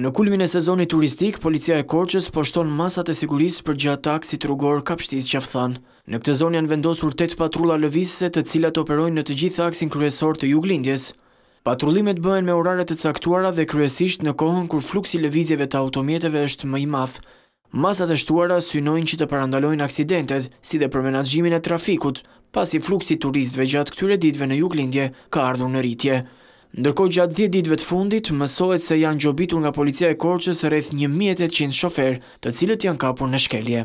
Në kulmin e sezonit turistik, policia e Korqës poshton masat e sigurisë për gjatë taksit rrugor kapshtis qafthan. Në këtë zonë janë vendosur 8 patrulla lëvisëse të cilat operojnë në të gjithë taksin kryesor të juglindjes. Patrullimet bëhen me oraret të caktuara dhe kryesisht në kohën kur fluksi lëvizjeve të automjeteve është më i math. Masat e shtuara synojnë që të parandalojnë aksidentet, si dhe për menagjimin e trafikut, pasi fluksi turistve gjatë këtyre ditve në juglindje ka ardhur në rritje. Ndërko gjatë 10 ditve të fundit, mësohet se janë gjobitur nga policia e korqës rreth 1800 shofer të cilët janë kapur në shkelje.